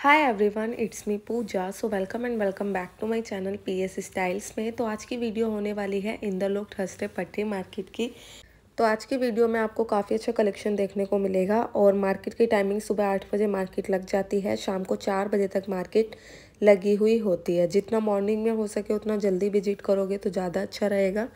hi everyone it's me Pooja so welcome and welcome back to my channel PS styles में तो आज की video होने वाली है इंदरलोक ठसरे पट्टी मार्केट की तो आज की वीडियो में आपको काफ़ी अच्छा कलेक्शन देखने को मिलेगा और मार्केट की टाइमिंग सुबह आठ बजे मार्केट लग जाती है शाम को चार बजे तक मार्केट लगी हुई होती है जितना मॉर्निंग में हो सके उतना जल्दी विजिट करोगे तो ज़्यादा अच्छा रहेगा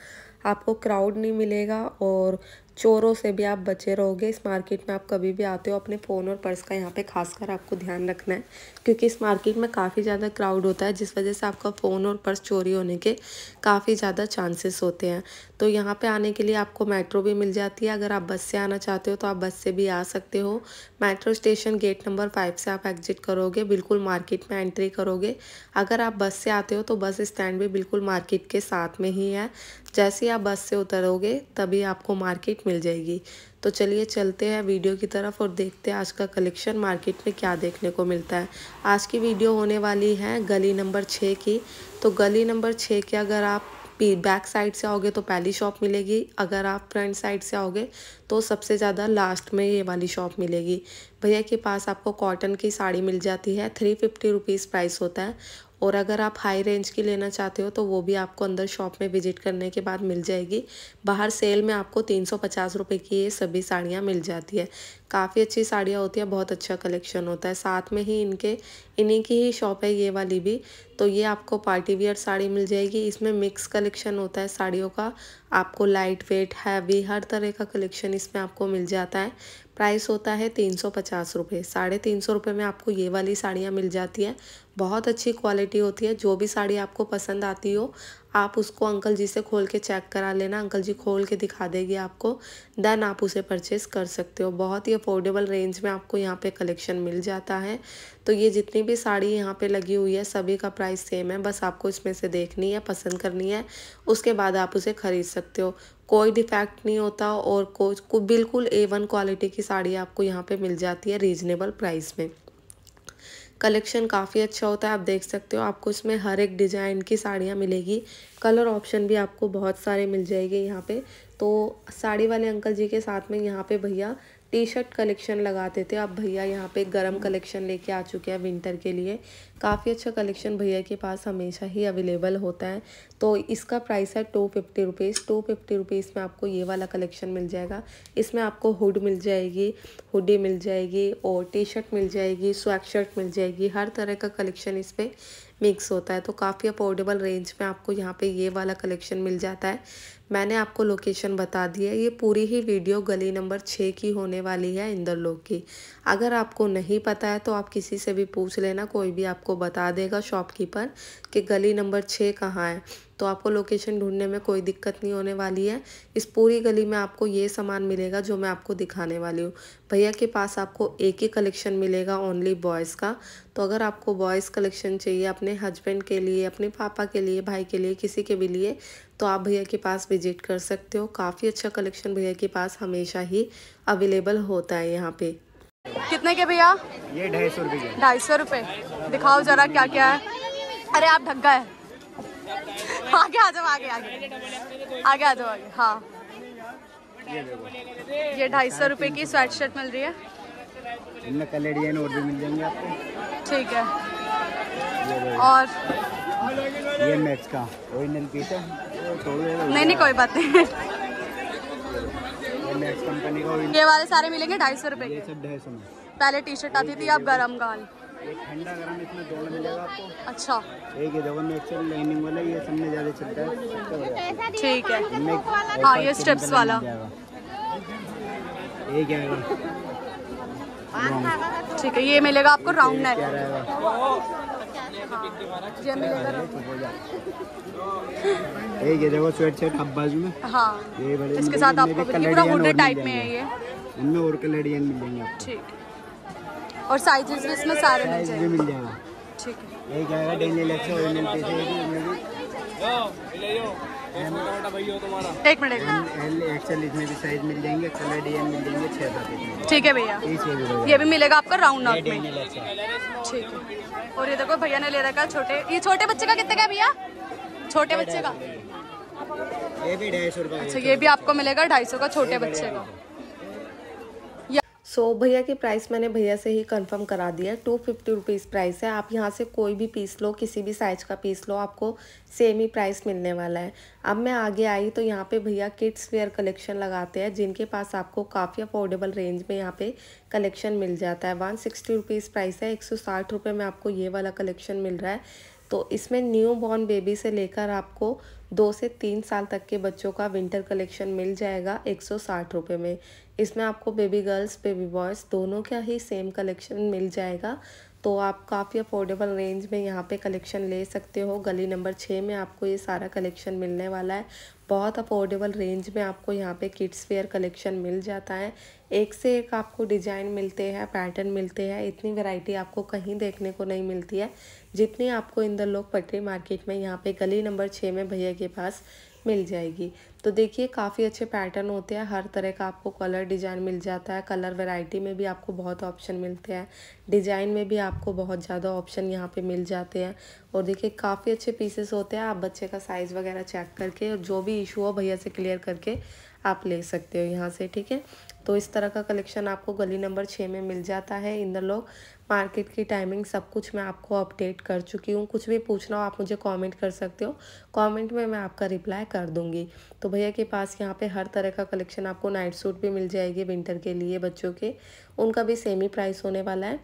आपको क्राउड नहीं मिलेगा और चोरों से भी आप बचे रहोगे इस मार्केट में आप कभी भी आते हो अपने फ़ोन और पर्स का यहाँ पे खासकर आपको ध्यान रखना है क्योंकि इस मार्केट में काफ़ी ज़्यादा क्राउड होता है जिस वजह से आपका फ़ोन और पर्स चोरी होने के काफ़ी ज़्यादा चांसेस होते हैं तो यहाँ पे आने के लिए आपको मेट्रो भी मिल जाती है अगर आप बस से आना चाहते हो तो आप बस से भी आ सकते हो metro station gate number five से आप एग्जिट करोगे बिल्कुल मार्केट में एंट्री करोगे अगर आप बस से आते हो तो बस स्टैंड भी बिल्कुल मार्केट के साथ में ही है जैसे ही आप बस से उतरोगे तभी आपको मार्केट मिल जाएगी तो चलिए चलते हैं वीडियो की तरफ और देखते हैं आज का कलेक्शन मार्केट में क्या देखने को मिलता है आज की वीडियो होने वाली है गली नंबर छः की तो गली नंबर छः की अगर आप बैक साइड से आओगे तो पहली शॉप मिलेगी अगर आप फ्रंट साइड से आओगे तो सबसे ज़्यादा लास्ट में ये वाली शॉप मिलेगी भैया के पास आपको कॉटन की साड़ी मिल जाती है थ्री फिफ्टी रुपीज़ प्राइस होता है और अगर आप हाई रेंज की लेना चाहते हो तो वो भी आपको अंदर शॉप में विजिट करने के बाद मिल जाएगी बाहर सेल में आपको तीन सौ पचास रुपये की ये सभी साड़ियाँ मिल जाती है काफ़ी अच्छी साड़ियाँ होती है बहुत अच्छा कलेक्शन होता है साथ में ही इनके इन्हीं की ही शॉप है ये वाली भी तो ये आपको पार्टी वियर साड़ी मिल जाएगी इसमें मिक्स कलेक्शन होता है साड़ियों का आपको लाइट वेट हैवी हर तरह का कलेक्शन इसमें आपको मिल जाता है प्राइस होता है तीन सौ पचास रुपये साढ़े तीन सौ रुपये में आपको ये वाली साड़ियाँ मिल जाती हैं बहुत अच्छी क्वालिटी होती है जो भी साड़ी आपको पसंद आती हो आप उसको अंकल जी से खोल के चेक करा लेना अंकल जी खोल के दिखा देगी आपको देन आप उसे परचेज़ कर सकते हो बहुत ही अफोर्डेबल रेंज में आपको यहाँ पे कलेक्शन मिल जाता है तो ये जितनी भी साड़ी यहाँ पे लगी हुई है सभी का प्राइस सेम है बस आपको इसमें से देखनी है पसंद करनी है उसके बाद आप उसे ख़रीद सकते हो कोई डिफेक्ट नहीं होता और कोई बिल्कुल ए वन क्वालिटी की साड़ी आपको यहाँ पे मिल जाती है रीजनेबल प्राइस में कलेक्शन काफ़ी अच्छा होता है आप देख सकते हो आपको इसमें हर एक डिज़ाइन की साड़ियाँ मिलेगी कलर ऑप्शन भी आपको बहुत सारे मिल जाएंगे यहाँ पे तो साड़ी वाले अंकल जी के साथ में यहाँ पे भैया टी शर्ट कलेक्शन लगाते थे अब भैया यहाँ पे गरम कलेक्शन लेके आ चुके हैं विंटर के लिए काफ़ी अच्छा कलेक्शन भैया के पास हमेशा ही अवेलेबल होता है तो इसका प्राइस है two fifty rupees two fifty rupees में आपको ये वाला कलेक्शन मिल जाएगा इसमें आपको हुड मिल जाएगी हुडी मिल जाएगी और टी शर्ट मिल जाएगी स्वेट शर्ट मिल जाएगी हर तरह का कलेक्शन इस पर मिक्स होता है तो काफ़ी अफोर्डेबल रेंज में आपको यहाँ पे ये वाला कलेक्शन मिल जाता है मैंने आपको लोकेशन बता दी है ये पूरी ही वीडियो गली नंबर छः की होने वाली है इंदर की अगर आपको नहीं पता है तो आप किसी से भी पूछ लेना कोई भी आपको बता देगा शॉपकीपर कि गली नंबर छः कहाँ है तो आपको लोकेशन ढूंढने में कोई दिक्कत नहीं होने वाली है इस पूरी गली में आपको ये सामान मिलेगा जो मैं आपको दिखाने वाली हूँ भैया के पास आपको एक ही कलेक्शन मिलेगा ओनली बॉयज़ का तो अगर आपको बॉयज़ कलेक्शन चाहिए अपने हस्बैंड के लिए अपने पापा के लिए भाई के लिए किसी के भी लिए तो आप भैया के पास विजिट कर सकते हो काफ़ी अच्छा कलेक्शन भैया के पास हमेशा ही अवेलेबल होता है यहाँ पे कितने के भैया ये ढाई सौ रुपये ढाई सौ रुपये दिखाओ जरा क्या क्या है अरे आप ढग्गा है आगे आ जाओ आगे आगे आगे आ जाओ आगे हाँ ये ढाई सौ रुपये की स्वेट शर्ट मिल रही है इनमें कलर और भी मिल जाएंगे आपको ठीक है और ये मैच का ओरिजिनल पीस है नहीं नहीं कोई बात नहीं ये वाले सारे मिलेंगे ढाई सौ रुपए पहले टी शर्ट आती थी अब गरम गाल एक ठंडा गर्म इसमें दोनों मिलेगा आपको अच्छा एक ये जगह में एक्चुअल लाइनिंग वाला ये सब में ज्यादा चलता है ठीक है हां ये स्टेप्स वाला एक आएगा ठीक है ये मिलेगा आपको राउंड नेक हाँ, ये मिलेगा एक ये देखो स्वेट शर्ट आप बाजू में हाँ ये बड़े इसके मतलब साथ आपको पूरा हुडे टाइप में है ये इनमें और कलर डिजाइन मिलेंगे ठीक है और साइजेस भी इसमें सारे मिल जाएंगे मिल जाएगा ठीक है ये जाएगा डेली लेक्स और एनएल पे से एक मिनट एल इसमें भी साइज मिल जाएंगे कलर डीएम मिल जाएंगे छः सात ठीक है भैया ये भी मिलेगा आपका राउंड नॉट में ठीक है और ये देखो भैया ने ले रखा छोटे ये छोटे बच्चे का कितने का भैया छोटे बच्चे का ये भी ढाई सौ अच्छा ये भी आपको मिलेगा ढाई सौ का छोटे बच्चे का सो so, भैया की प्राइस मैंने भैया से ही कंफर्म करा दिया टू फिफ्टी रुपीज़ प्राइस है आप यहाँ से कोई भी पीस लो किसी भी साइज़ का पीस लो आपको सेम ही प्राइस मिलने वाला है अब मैं आगे आई तो यहाँ पे भैया किड्स वेयर कलेक्शन लगाते हैं जिनके पास आपको काफ़ी अफोर्डेबल रेंज में यहाँ पे कलेक्शन मिल जाता है वन सिक्सटी रुपीज़ प्राइस है एक सौ साठ रुपये में आपको ये वाला कलेक्शन मिल रहा है तो इसमें न्यू बॉर्न बेबी से लेकर आपको दो से तीन साल तक के बच्चों का विंटर कलेक्शन मिल जाएगा एक सौ साठ रुपये में इसमें आपको बेबी गर्ल्स बेबी बॉयज़ दोनों का ही सेम कलेक्शन मिल जाएगा तो आप काफ़ी अफोर्डेबल रेंज में यहाँ पे कलेक्शन ले सकते हो गली नंबर छः में आपको ये सारा कलेक्शन मिलने वाला है बहुत अफोर्डेबल रेंज में आपको यहाँ पे किड्स वेयर कलेक्शन मिल जाता है एक से एक आपको डिजाइन मिलते हैं पैटर्न मिलते हैं इतनी वैरायटी आपको कहीं देखने को नहीं मिलती है जितनी आपको इंदर लोक पटरी मार्केट में यहाँ पे गली नंबर छः में भैया के पास मिल जाएगी तो देखिए काफ़ी अच्छे पैटर्न होते हैं हर तरह का आपको कलर डिज़ाइन मिल जाता है कलर वैरायटी में भी आपको बहुत ऑप्शन मिलते हैं डिज़ाइन में भी आपको बहुत ज़्यादा ऑप्शन यहाँ पे मिल जाते हैं और देखिए काफ़ी अच्छे पीसेस होते हैं आप बच्चे का साइज़ वगैरह चेक करके और जो भी इशू हो भैया से क्लियर करके आप ले सकते हो यहाँ से ठीक है तो इस तरह का कलेक्शन आपको गली नंबर छः में मिल जाता है इंदर लोग मार्केट की टाइमिंग सब कुछ मैं आपको अपडेट कर चुकी हूँ कुछ भी पूछना हो आप मुझे कमेंट कर सकते हो कमेंट में मैं आपका रिप्लाई कर दूँगी तो भैया के पास यहाँ पे हर तरह का कलेक्शन आपको नाइट सूट भी मिल जाएगी विंटर के लिए बच्चों के उनका भी सेम ही प्राइस होने वाला है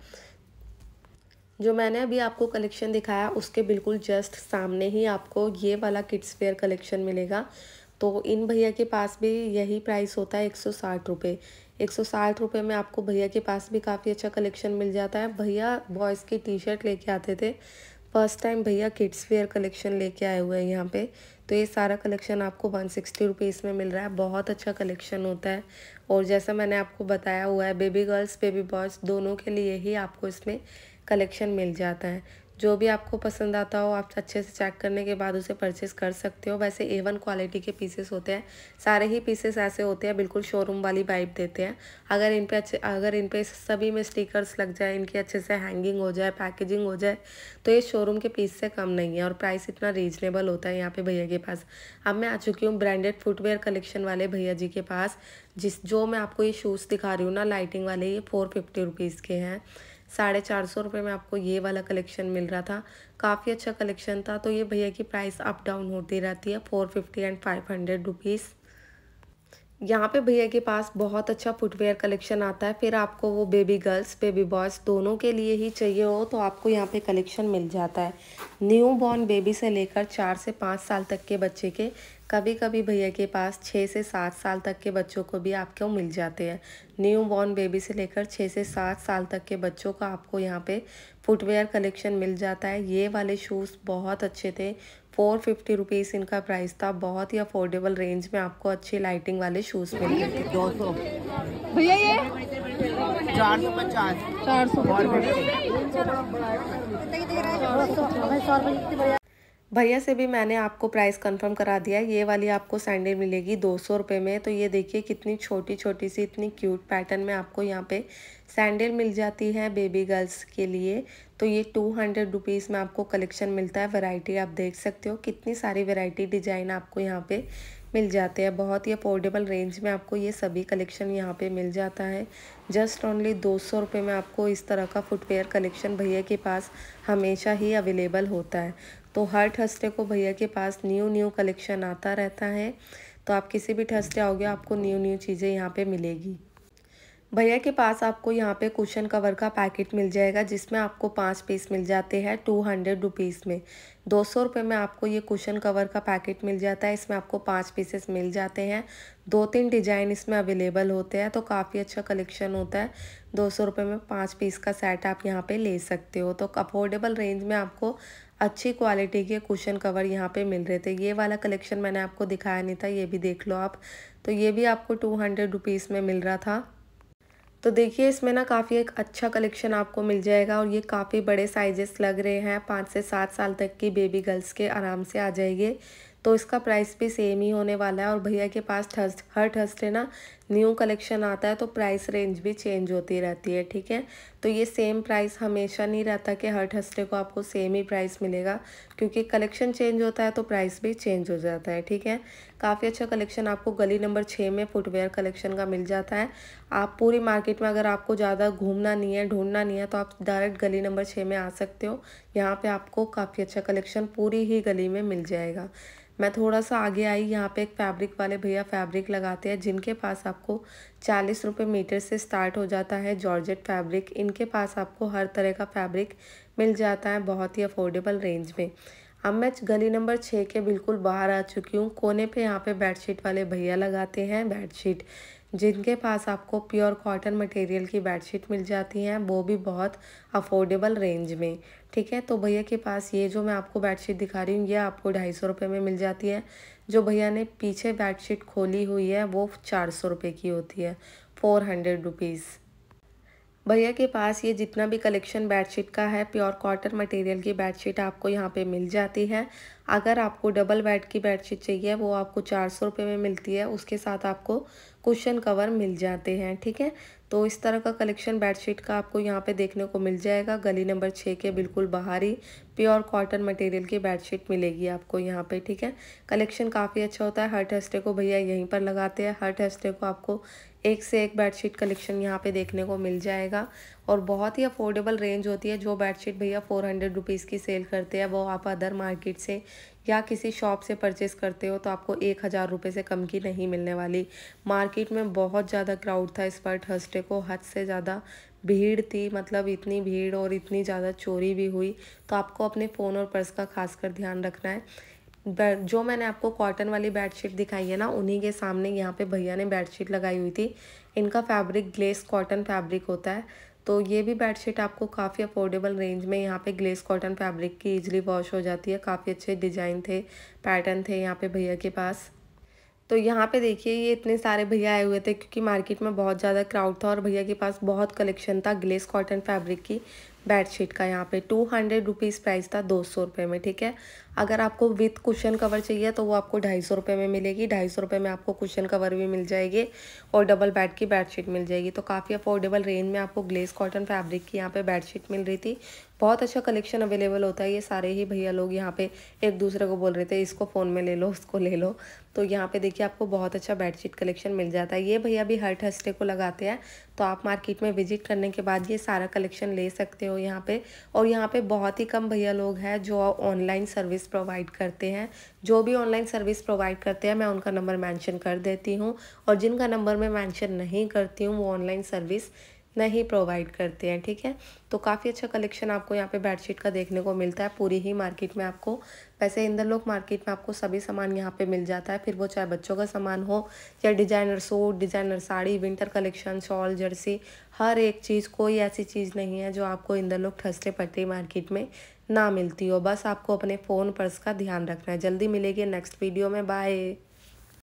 जो मैंने अभी आपको कलेक्शन दिखाया उसके बिल्कुल जस्ट सामने ही आपको ये वाला किड्स कलेक्शन मिलेगा तो इन भैया के पास भी यही प्राइस होता है एक सौ साठ रुपये एक सौ साठ रुपये में आपको भैया के पास भी काफ़ी अच्छा कलेक्शन मिल जाता है भैया बॉयज़ की टी शर्ट लेके आते थे फर्स्ट टाइम भैया किड्स वेयर कलेक्शन लेके आए हुए हैं यहाँ पे तो ये सारा कलेक्शन आपको वन सिक्सटी रुपीज़ में मिल रहा है बहुत अच्छा कलेक्शन होता है और जैसा मैंने आपको बताया हुआ है बेबी गर्ल्स बेबी बॉयज़ दोनों के लिए ही आपको इसमें कलेक्शन मिल जाता है जो भी आपको पसंद आता हो आप अच्छे से चेक करने के बाद उसे परचेस कर सकते हो वैसे ए वन क्वालिटी के पीसेस होते हैं सारे ही पीसेस ऐसे होते हैं बिल्कुल शोरूम वाली बाइप देते हैं अगर इन पे अच्छे अगर इन पे सभी में स्टिकर्स लग जाए इनकी अच्छे से हैंगिंग हो जाए पैकेजिंग हो जाए तो ये शोरूम के पीस से कम नहीं है और प्राइस इतना रीजनेबल होता है यहाँ पे भैया के पास अब मैं आ चुकी हूँ ब्रांडेड फुटवेयर कलेक्शन वाले भैया जी के पास जिस जो मैं आपको ये शूज़ दिखा रही हूँ ना लाइटिंग वाले ये फोर फिफ्टी रुपीज़ के हैं साढ़े चार सौ रुपये में आपको ये वाला कलेक्शन मिल रहा था काफ़ी अच्छा कलेक्शन था तो ये भैया की प्राइस अप डाउन होती रहती है four fifty and five hundred rupees यहाँ पे भैया के पास बहुत अच्छा फुटवेयर कलेक्शन आता है फिर आपको वो बेबी गर्ल्स बेबी बॉयज़ दोनों के लिए ही चाहिए हो तो आपको यहाँ पे कलेक्शन मिल जाता है न्यू बॉर्न बेबी से लेकर चार से पाँच साल तक के बच्चे के कभी कभी भैया के पास छः से सात साल तक के बच्चों को भी आपको मिल जाते हैं न्यू बॉर्न बेबी से लेकर छः से सात साल तक के बच्चों का आपको यहाँ पे फुटवेयर कलेक्शन मिल जाता है ये वाले शूज़ बहुत अच्छे थे फोर फिफ्टी रुपीज़ इनका प्राइस था बहुत ही अफोर्डेबल रेंज में आपको अच्छी लाइटिंग वाले शूज़ मिले दो सौ भैया ये चार सौ पचास चार सौ भैया से भी मैंने आपको प्राइस कंफर्म करा दिया ये वाली आपको सैंडल मिलेगी दो सौ रुपये में तो ये देखिए कितनी छोटी छोटी सी इतनी क्यूट पैटर्न में आपको यहाँ पे सैंडल मिल जाती है बेबी गर्ल्स के लिए तो ये टू हंड्रेड रुपीज़ में आपको कलेक्शन मिलता है वैरायटी आप देख सकते हो कितनी सारी वैरायटी डिजाइन आपको यहाँ पे मिल जाते हैं बहुत ही अफोर्डेबल रेंज में आपको ये सभी कलेक्शन यहाँ पे मिल जाता है जस्ट ओनली दो सौ रुपये में आपको इस तरह का फुटवेयर कलेक्शन भैया के पास हमेशा ही अवेलेबल होता है तो हर ठस्ते को भैया के पास न्यू न्यू कलेक्शन आता रहता है तो आप किसी भी ठस्ते आओगे आपको न्यू न्यू चीज़ें यहाँ पर मिलेगी भैया के पास आपको यहाँ पे कुशन कवर का पैकेट मिल जाएगा जिसमें आपको पाँच पीस मिल जाते हैं टू हंड्रेड रुपीज़ में दो सौ रुपये में आपको ये कुशन कवर का पैकेट मिल जाता है इसमें आपको पाँच पीसेस मिल जाते हैं दो तीन डिजाइन इसमें अवेलेबल होते हैं तो काफ़ी अच्छा कलेक्शन होता है दो सौ रुपये में पाँच पीस का सेट आप यहाँ पे ले सकते हो तो अफोर्डेबल रेंज में आपको अच्छी क्वालिटी के कुशन कवर यहाँ पे मिल रहे थे ये वाला कलेक्शन मैंने आपको दिखाया नहीं था ये भी देख लो आप तो ये भी आपको टू हंड्रेड रुपीज़ में मिल रहा था तो देखिए इसमें ना काफ़ी एक अच्छा कलेक्शन आपको मिल जाएगा और ये काफ़ी बड़े साइजेस लग रहे हैं पाँच से सात साल तक की बेबी गर्ल्स के आराम से आ जाएंगे तो इसका प्राइस भी सेम ही होने वाला है और भैया के पास थर्स हर थर्सडे ना न्यू कलेक्शन आता है तो प्राइस रेंज भी चेंज होती रहती है ठीक है तो ये सेम प्राइस हमेशा नहीं रहता कि हर ठस्ते को आपको सेम ही प्राइस मिलेगा क्योंकि कलेक्शन चेंज होता है तो प्राइस भी चेंज हो जाता है ठीक है काफ़ी अच्छा कलेक्शन आपको गली नंबर छः में फुटवेयर कलेक्शन का मिल जाता है आप पूरी मार्केट में अगर आपको ज़्यादा घूमना नहीं है ढूंढना नहीं है तो आप डायरेक्ट गली नंबर छः में आ सकते हो यहाँ पर आपको काफ़ी अच्छा कलेक्शन पूरी ही गली में मिल जाएगा मैं थोड़ा सा आगे आई यहाँ पे एक फैब्रिक वाले भैया फैब्रिक लगाते हैं जिनके पास आप आपको चालीस रुपये मीटर से स्टार्ट हो जाता है जॉर्जेट फैब्रिक इनके पास आपको हर तरह का फैब्रिक मिल जाता है बहुत ही अफोर्डेबल रेंज में अब मैं गली नंबर छः के बिल्कुल बाहर आ चुकी हूँ कोने पे यहाँ पे बेडशीट वाले भैया लगाते हैं बेडशीट जिनके पास आपको प्योर कॉटन मटेरियल की बेडशीट मिल जाती हैं वो भी बहुत अफोर्डेबल रेंज में ठीक है तो भैया के पास ये जो मैं आपको बेडशीट दिखा रही हूँ ये आपको ढाई सौ रुपये में मिल जाती है जो भैया ने पीछे बेडशीट खोली हुई है वो चार सौ रुपये की होती है फोर हंड्रेड रुपीज़ भैया के पास ये जितना भी कलेक्शन बेडशीट का है प्योर कॉटन मटेरियल की बेडशीट आपको यहाँ पे मिल जाती है अगर आपको डबल बेड की बेडशीट चाहिए वो आपको चार सौ रुपये में मिलती है उसके साथ आपको कुशन कवर मिल जाते हैं ठीक है तो इस तरह का कलेक्शन बेडशीट का आपको यहाँ पे देखने को मिल जाएगा गली नंबर छः के बिल्कुल बाहरी प्योर कॉटन मटेरियल की बेडशीट मिलेगी आपको यहाँ पे ठीक है कलेक्शन काफ़ी अच्छा होता है हर टेस्टे को भैया यहीं पर लगाते हैं हर टेस्टे को आपको एक से एक बेडशीट कलेक्शन यहाँ पे देखने को मिल जाएगा और बहुत ही अफोर्डेबल रेंज होती है जो बेडशीट भैया फोर हंड्रेड रुपीज़ की सेल करते हैं वो आप अदर मार्केट से या किसी शॉप से परचेस करते हो तो आपको एक हज़ार रुपये से कम की नहीं मिलने वाली मार्केट में बहुत ज़्यादा क्राउड था इस पर थर्सडे को हद से ज़्यादा भीड़ थी मतलब इतनी भीड़ और इतनी ज़्यादा चोरी भी हुई तो आपको अपने फ़ोन और पर्स का कर ध्यान रखना है जो मैंने आपको कॉटन वाली बेडशीट दिखाई है ना उन्हीं के सामने यहाँ पे भैया ने बेडशीट लगाई हुई थी इनका फैब्रिक ग्लेस कॉटन फैब्रिक होता है तो ये भी बेडशीट आपको काफ़ी अफोर्डेबल रेंज में यहाँ पे ग्लेस कॉटन फैब्रिक की इजली वॉश हो जाती है काफ़ी अच्छे डिज़ाइन थे पैटर्न थे यहाँ पे भैया के पास तो यहाँ पे देखिए ये इतने सारे भैया आए हुए थे क्योंकि मार्केट में बहुत ज़्यादा क्राउड था और भैया के पास बहुत कलेक्शन था ग्लेस कॉटन फैब्रिक की बेडशीट का यहाँ पे टू हंड्रेड रुपीज़ प्राइस था दो सौ रुपये में ठीक है अगर आपको विथ कुशन कवर चाहिए तो वो आपको ढाई सौ रुपये में मिलेगी ढाई सौ रुपये में आपको कुशन कवर भी मिल जाएगी और डबल बेड की बेडशीट मिल जाएगी तो काफ़ी अफोर्डेबल रेंज में आपको ग्लेस कॉटन फैब्रिक की यहाँ पे बेडशीट मिल रही थी बहुत अच्छा कलेक्शन अवेलेबल होता है ये सारे ही भैया लोग यहाँ पे एक दूसरे को बोल रहे थे इसको फ़ोन में ले लो उसको ले लो तो यहाँ पे देखिए आपको बहुत अच्छा बेडशीट कलेक्शन मिल जाता है ये भैया भी हर थर्सडे को लगाते हैं तो आप मार्केट में विजिट करने के बाद ये सारा कलेक्शन ले सकते हो हो यहाँ पे और यहाँ पे बहुत ही कम भैया लोग हैं जो ऑनलाइन सर्विस प्रोवाइड करते हैं जो भी ऑनलाइन सर्विस प्रोवाइड करते हैं मैं उनका नंबर मेंशन कर देती हूँ और जिनका नंबर मैं मेंशन नहीं करती हूँ वो ऑनलाइन सर्विस नहीं प्रोवाइड करते हैं ठीक है तो काफ़ी अच्छा कलेक्शन आपको यहाँ पे बेडशीट का देखने को मिलता है पूरी ही मार्केट में आपको वैसे इंदर लोक मार्केट में आपको सभी सामान यहाँ पे मिल जाता है फिर वो चाहे बच्चों का सामान हो या designer suit designer sari winter collection शॉल जर्सी हर एक चीज़ कोई ऐसी चीज़ नहीं है जो आपको इंदर लोक ठसरे पट्टी मार्केट में ना मिलती हो बस आपको अपने फ़ोन पर्स का ध्यान रखना है जल्दी मिलेगी नेक्स्ट वीडियो में बाय